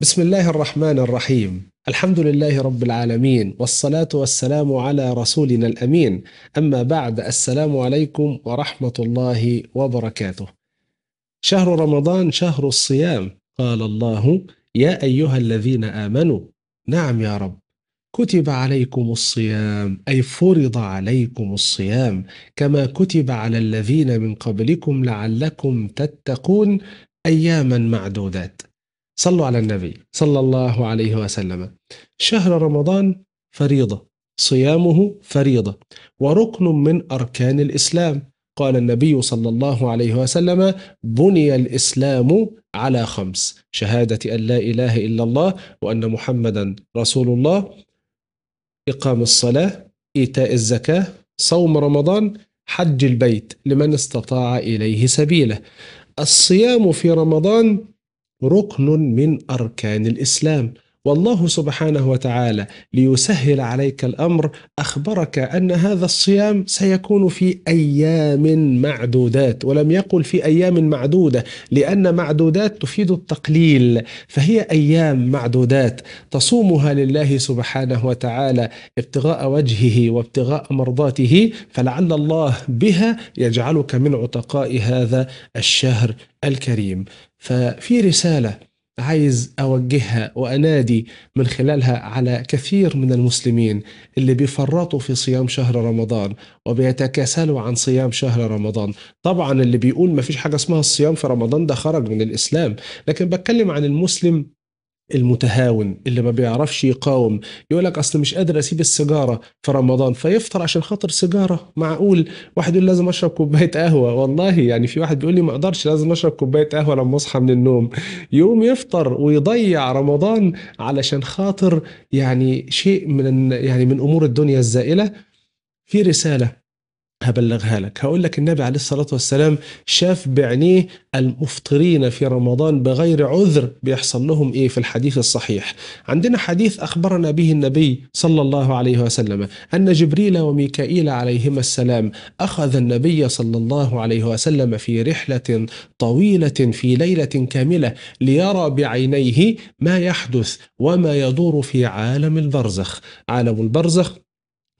بسم الله الرحمن الرحيم الحمد لله رب العالمين والصلاة والسلام على رسولنا الأمين أما بعد السلام عليكم ورحمة الله وبركاته شهر رمضان شهر الصيام قال الله يا أيها الذين آمنوا نعم يا رب كتب عليكم الصيام أي فرض عليكم الصيام كما كتب على الذين من قبلكم لعلكم تتقون أياما معدودات صلوا على النبي صلى الله عليه وسلم شهر رمضان فريضة صيامه فريضة وركن من أركان الإسلام قال النبي صلى الله عليه وسلم بني الإسلام على خمس شهادة أن لا إله إلا الله وأن محمدا رسول الله إقام الصلاة إيتاء الزكاة صوم رمضان حج البيت لمن استطاع إليه سبيله الصيام في رمضان ركن من أركان الإسلام والله سبحانه وتعالى ليسهل عليك الامر اخبرك ان هذا الصيام سيكون في ايام معدودات ولم يقل في ايام معدوده لان معدودات تفيد التقليل فهي ايام معدودات تصومها لله سبحانه وتعالى ابتغاء وجهه وابتغاء مرضاته فلعل الله بها يجعلك من عتقاء هذا الشهر الكريم ففي رساله عايز اوجهها وانادي من خلالها على كثير من المسلمين اللي بيفرطوا في صيام شهر رمضان وبيتكاسلوا عن صيام شهر رمضان، طبعا اللي بيقول ما فيش حاجه اسمها الصيام في رمضان ده خرج من الاسلام، لكن بتكلم عن المسلم المتهاون اللي ما بيعرفش يقاوم يقول لك اصل مش قادر اسيب السيجاره في رمضان فيفطر عشان خاطر سيجاره معقول واحد يقول لازم اشرب كوبايه قهوه والله يعني في واحد بيقول لي ما اقدرش لازم اشرب كوبايه قهوه لما اصحى من النوم يوم يفطر ويضيع رمضان علشان خاطر يعني شيء من يعني من امور الدنيا الزائله في رساله هبلغها لك هقول لك النبي عليه الصلاة والسلام شاف بعينيه المفطرين في رمضان بغير عذر بيحصل لهم إيه في الحديث الصحيح عندنا حديث أخبرنا به النبي صلى الله عليه وسلم أن جبريل وميكائيل عليهما السلام أخذ النبي صلى الله عليه وسلم في رحلة طويلة في ليلة كاملة ليرى بعينيه ما يحدث وما يدور في عالم البرزخ عالم البرزخ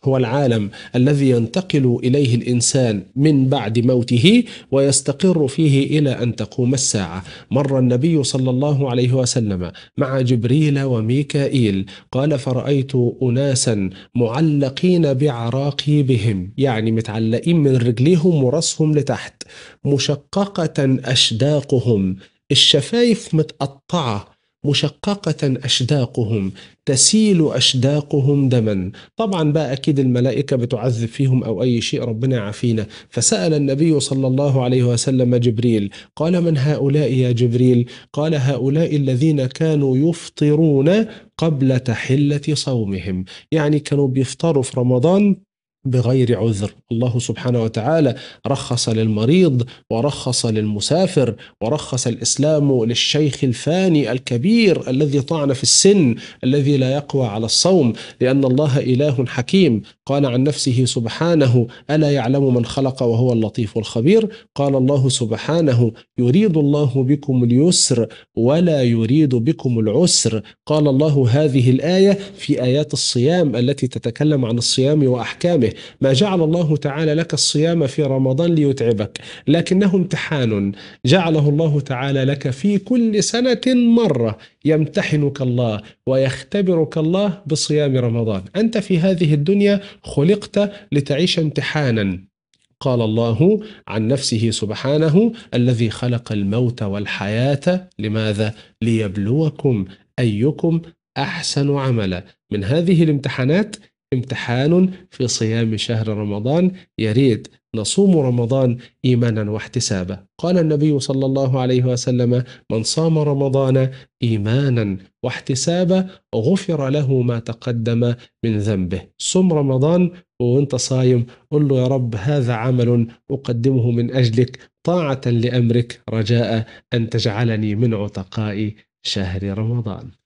هو العالم الذي ينتقل اليه الانسان من بعد موته ويستقر فيه الى ان تقوم الساعه مر النبي صلى الله عليه وسلم مع جبريل وميكائيل قال فرايت اناسا معلقين بعراقيبهم يعني متعلقين من رجليهم وراسهم لتحت مشققه اشداقهم الشفايف متقطعه مشققة أشداقهم تسيل أشداقهم دما طبعا بقى أكيد الملائكة بتعذب فيهم أو أي شيء ربنا عافينا فسأل النبي صلى الله عليه وسلم جبريل قال من هؤلاء يا جبريل قال هؤلاء الذين كانوا يفطرون قبل تحلة صومهم يعني كانوا بيفطروا في رمضان بغير عذر الله سبحانه وتعالى رخص للمريض ورخص للمسافر ورخص الإسلام للشيخ الفاني الكبير الذي طعن في السن الذي لا يقوى على الصوم لأن الله إله حكيم قال عن نفسه سبحانه ألا يعلم من خلق وهو اللطيف الخبير قال الله سبحانه يريد الله بكم اليسر ولا يريد بكم العسر قال الله هذه الآية في آيات الصيام التي تتكلم عن الصيام وأحكامه ما جعل الله تعالى لك الصيام في رمضان ليتعبك لكنه امتحان جعله الله تعالى لك في كل سنة مرة يمتحنك الله ويختبرك الله بصيام رمضان أنت في هذه الدنيا خلقت لتعيش امتحانا قال الله عن نفسه سبحانه الذي خلق الموت والحياة لماذا؟ ليبلوكم أيكم أحسن عملا من هذه الامتحانات امتحان في صيام شهر رمضان يريد نصوم رمضان ايمانا واحتسابا قال النبي صلى الله عليه وسلم من صام رمضان ايمانا واحتسابا غفر له ما تقدم من ذنبه صم رمضان وانت صايم قل له يا رب هذا عمل اقدمه من اجلك طاعه لامرك رجاء ان تجعلني من عتقاء شهر رمضان